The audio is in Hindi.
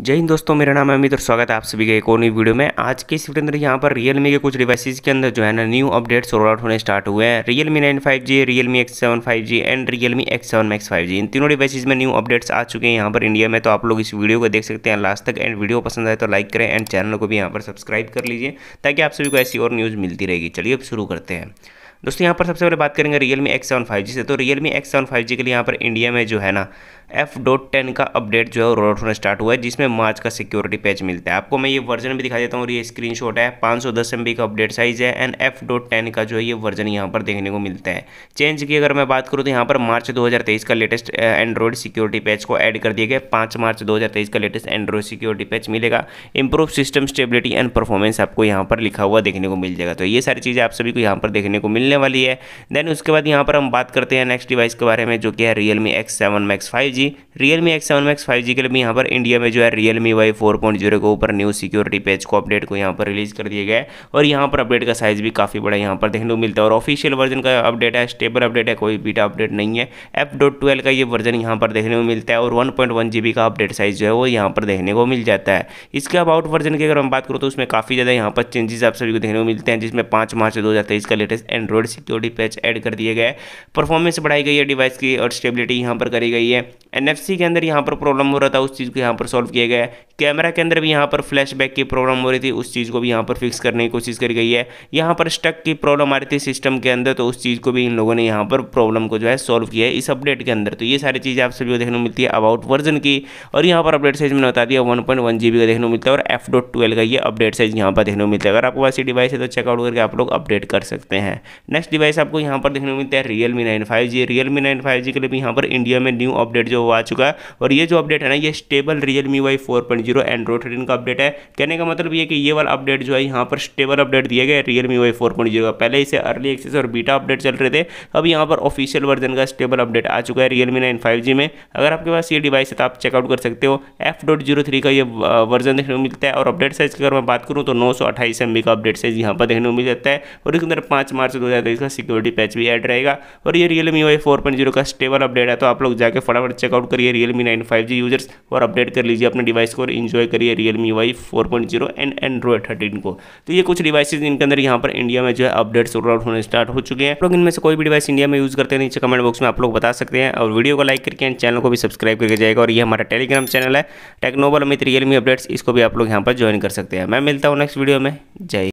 जय हिंद दोस्तों मेरा नाम है अमित और स्वागत है आप सभी के एक और नई वीडियो में आज के इस वीडियो अंदर यहाँ पर रियलमी के कुछ डिवाइसेज के अंदर जो है ना न्यू अपडेट्स रोल आउट होने स्टार्ट हुए हैं Realme nine five G Realme X seven five G and Realme X seven max five G इन तीनों डिवाइसेज में न्यू अपडेट्स आ चुके हैं यहाँ पर इंडिया में तो आप लोग इस वीडियो को देख सकते हैं लास्ट तक एंड वीडियो पसंद आए तो लाइक करें एंड चैनल को भी यहाँ पर सब्सक्राइब कर लीजिए ताकि आप सभी को ऐसी और न्यूज़ मिलती रहेगी चलिए अब शुरू करते हैं दोस्तों यहाँ पर सबसे पहले बात करेंगे Realme X seven five G से तो Realme X seven five G के लिए यहाँ पर इंडिया में जो है ना एफ डॉट टेन का अपडेट जो है रोल होना स्टार्ट हुआ है जिसमें मार्च का सिक्योरिटी पैच मिलता है आपको मैं ये वर्जन भी दिखा देता हूँ और ये स्क्रीन शॉट है पाँच सौ दस एम का अपडेट साइज है एंड एफ डॉट टेन का जो है ये वर्जन यहाँ पर देखने को मिलता है चेंज की अगर मैं बात करूँ तो यहाँ पर मार्च दो हज़ार तेईस का लेटेस्ट एंड्रॉइड सिक्योरिटी पैच को एड कर दिया गया पाँच मार्च दो हज़ार तेईस का लेटेस्ट एंड्रॉइड सिक्योरिटी पैच मिलेगा improve system stability and performance आपको यहाँ पर लिखा हुआ देखने को मिल जाएगा तो ये सारी चीज़ें आप सभी को यहाँ पर देखने को मिलने वाली है देन उसके बाद यहाँ पर हम बात करते हैं नेक्स्ट डिवाइस के बारे में जो कि है Realme X seven max five G Realme X seven max five G के लिए भी यहाँ पर इंडिया में जो है Realme Y four point zero के ऊपर न्यू सिक्योरिटी पेज को अपडेट को यहाँ पर रिलीज कर दिया गया है और यहाँ पर अपडेट का साइज भी काफ़ी बड़ा यहाँ पर देखने को मिलता है और ऑफिशियल वर्जन का अपडेट है स्टेबल अपडेट है कोई बीटा अपडेट नहीं है एफ डॉट ट्वेल्व का ये वर्जन यहाँ पर देखने को मिलता है और one point one G B का अपडेट साइज जो है वो यहाँ पर देखने को मिल जाता है इसके अबाउट वर्जन की अगर हम बात करूँ तो उसमें काफ़ी ज़्यादा यहाँ पर चेंजेस आप सभी को देखने को मिलते हैं जिसमें पाँच मार्च दो हज़ार का latest Android security patch add कर दिया गया है परफॉर्मेंस बढ़ाई गई है डिवाइस की और स्टेबिलिटी यहाँ पर करी गई है एन के अंदर यहाँ पर प्रॉब्लम हो रहा था उस चीज़ को यहाँ पर सॉल्व किया गया कैमरा के अंदर भी यहाँ पर फ्लैशबैक की प्रॉब्लम हो रही थी उस चीज़ को भी यहाँ पर फिक्स करने की कोशिश करी गई है यहाँ पर स्टक की प्रॉब्लम आ रही थी सिस्टम के अंदर तो उस चीज़ को भी इन लोगों ने यहाँ पर प्रॉब्लम को जो है सॉल्व किया है इस अपडेट के अंदर तो ये सारी चीज़ें आप सभी को देखने को मिलती है अबाउट वर्जन की और यहाँ पर अपडेट साइज मैंने बता दिया one point one G B का देखने को मिलता है और एफ डॉट ट्वेल्व का ये अपडेट साइज यहाँ पर देखने को मिलता है अगर आपको ऐसी डिवाइस है तो चेकआउट करके आप लोग अपडेट कर सकते हैं नेक्स्ट डिवाइस आपको यहाँ पर देखने को मिलता है Realme nine five G real nine five G के लिए भी यहाँ पर इंडिया में न्यू अपडेट जो आ चुका है और ये जो अपडेट है ना ये stable Realme Y four point zero Android thirteen का अपडेट है कहने का मतलब ये कि ये वाला अपडेट जो है यहाँ पर स्टेबल अपडेट दिया गया Realme Y four point zero का पहले इसे अर्ली एक्सेस और बीटा अपडेट चल रहे थे अब यहाँ पर ऑफिशियल वर्जन का स्टेबल अपडेट आ चुका है Realme nine five G में अगर आपके पास ये डिवाइस है तो आप चेकआउट कर सकते हो एफ डॉट जीरो थ्री का ये वर्जन देखने को मिलता है और अपडेट साइज की अगर मैं बात करूँ तो नौ सौ अट्ठाईस एम बी का अपडेट साइज यहाँ पर देखने को मिल जाता है और इसके अंदर पाँच मार्च दो हज़ार तेईस का सिक्योरिटी पैच भी एड रहेगा और ये Realme Y four point zero का स्टेबल अपडेट है तो आप लोग जाकर फटाफट चेकआउट करिए Realme nine five G users और अपडेट कर लीजिए अपने डिवाइस को इन्जॉय करिए Realme Y four point zero and Android thirteen को तो ये कुछ डिवाइसेज इनके अंदर यहाँ पर इंडिया में जो है अपडेट्स रोल आउट होने स्टार्ट हो चुके हैं लोग इनमें से कोई भी डिवाइस इंडिया में यूज़ करते हैं नीचे कमेंट बॉक्स में आप लोग बता सकते हैं और वीडियो को लाइक करके चैनल को भी सब्सक्राइब करके जाएगा और ये हमारा टेलीग्राम चैनल है टेक्नोबल अमित रियलमी अपडेट्स इसको भी आप लोग यहाँ पर ज्वाइन कर सकते हैं मैं मिलता हूँ नेक्स्ट वीडियो में जय